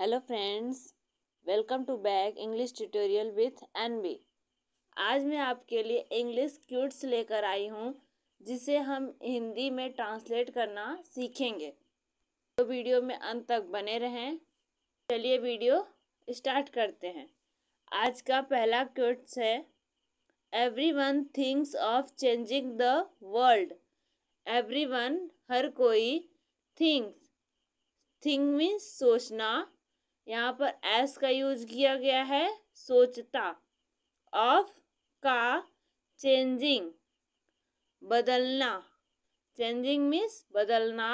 hello friends welcome to back English tutorial with N B आज मैं आपके लिए इंग्लिश क्यूट्स लेकर आई हूँ जिसे हम हिंदी में ट्रांसलेट करना सीखेंगे तो वीडियो में अंत तक बने रहें चलिए वीडियो स्टार्ट करते हैं आज का पहला क्यूट्स है every one thinks of changing the world every one हर कोई थिंग्स थिंग मीन्स सोचना यहाँ पर एस का यूज किया गया है सोचता ऑफ का चेंजिंग बदलना चेंजिंग मीन्स बदलना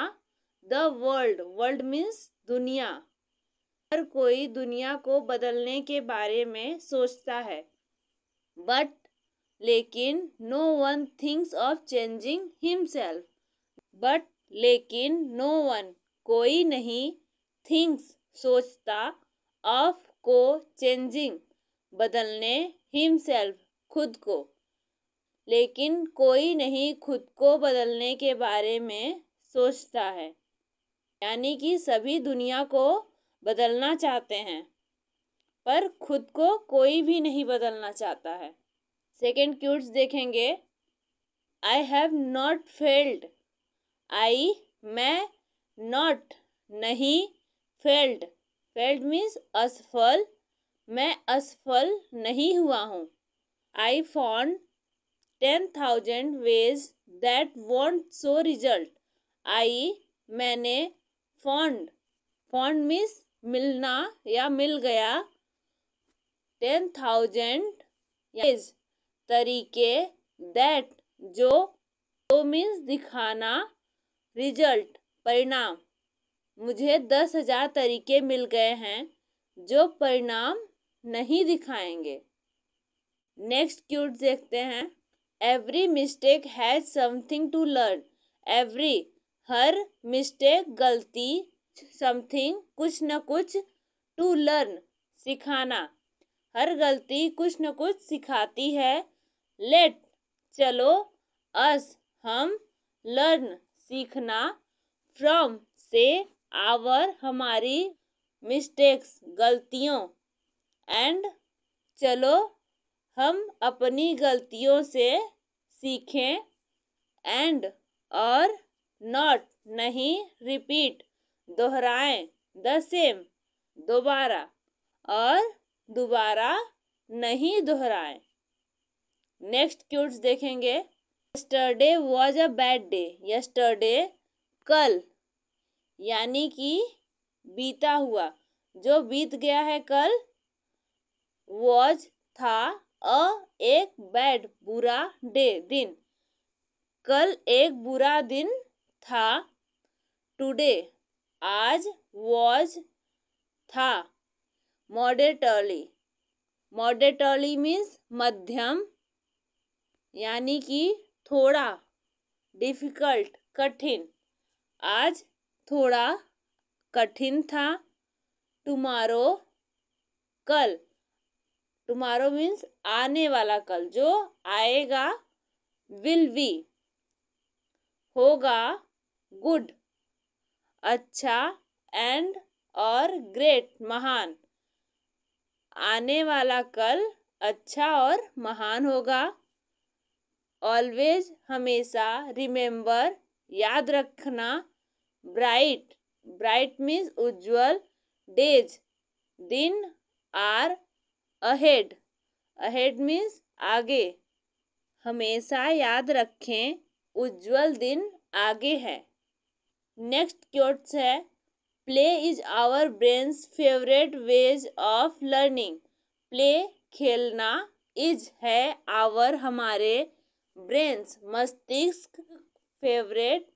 द वर्ल्ड वर्ल्ड मीन्स दुनिया हर कोई दुनिया को बदलने के बारे में सोचता है बट लेकिन no one thinks of changing himself but लेकिन नो वन कोई नहीं थिंग्स सोचता ऑफ को चेंजिंग बदलने हिमसेल्फ खुद को लेकिन कोई नहीं खुद को बदलने के बारे में सोचता है यानी कि सभी दुनिया को बदलना चाहते हैं पर खुद को कोई भी नहीं बदलना चाहता है सेकेंड क्यूट्स देखेंगे I have not failed I मैं नॉट नहीं फेल्ड फेल्ड मीन्स असफल मैं असफल नहीं हुआ हूँ I found ten thousand ways that won't so result I मैंने फॉन्ड फॉन्ड मीन्स मिलना या मिल गया टेन थाउजेंड वेज तरीके दैट जो तो मीन्स दिखाना रिजल्ट परिणाम मुझे दस हज़ार तरीके मिल गए हैं जो परिणाम नहीं दिखाएंगे नेक्स्ट क्यूट देखते हैं every mistake has something to learn every हर मिस्टेक गलती समथिंग कुछ न कुछ टू लर्न सिखाना हर गलती कुछ न कुछ सिखाती है लेट चलो अस हम लर्न सीखना फ्रॉम से आवर हमारी मिस्टेक्स गलतियों एंड चलो हम अपनी गलतियों से सीखें एंड और नॉट नहीं रिपीट दोहराएं द सेम दोबारा और दोबारा नहीं दोहराएं नेक्स्ट क्यूट्स देखेंगे yesterday was a bad day yesterday कल यानी कि बीता हुआ जो बीत गया है कल वॉज था अ एक बैड बुरा डे दिन कल एक बुरा दिन था टुडे आज वॉज था मॉडरेटली मॉडरेटली मीन्स मध्यम यानी कि थोड़ा डिफिकल्ट कठिन आज थोड़ा कठिन था टुमारो कल टुमारो मीन्स आने वाला कल जो आएगा विल बी होगा गुड अच्छा एंड और ग्रेट महान आने वाला कल अच्छा और महान होगा ऑलवेज हमेशा रिमेम्बर याद रखना ब्राइट ब्राइट मीन्स उज्जवल डेज दिन आर अहेड अहेड मीन्स आगे हमेशा याद रखें उज्ज्वल दिन आगे है नेक्स्ट क्योट्स है play is our brains favourite ways of learning play खेलना इज है आवर हमारे ब्रेन्स मस्तिष्क फेवरेट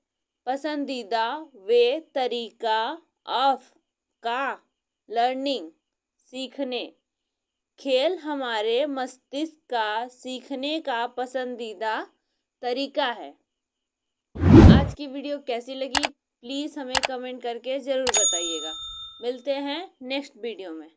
पसंदीदा वे तरीका ऑफ का लर्निंग सीखने खेल हमारे मस्तिष्क का सीखने का पसंदीदा तरीका है आज की वीडियो कैसी लगी प्लीज़ हमें कमेंट करके ज़रूर बताइएगा मिलते हैं नेक्स्ट वीडियो में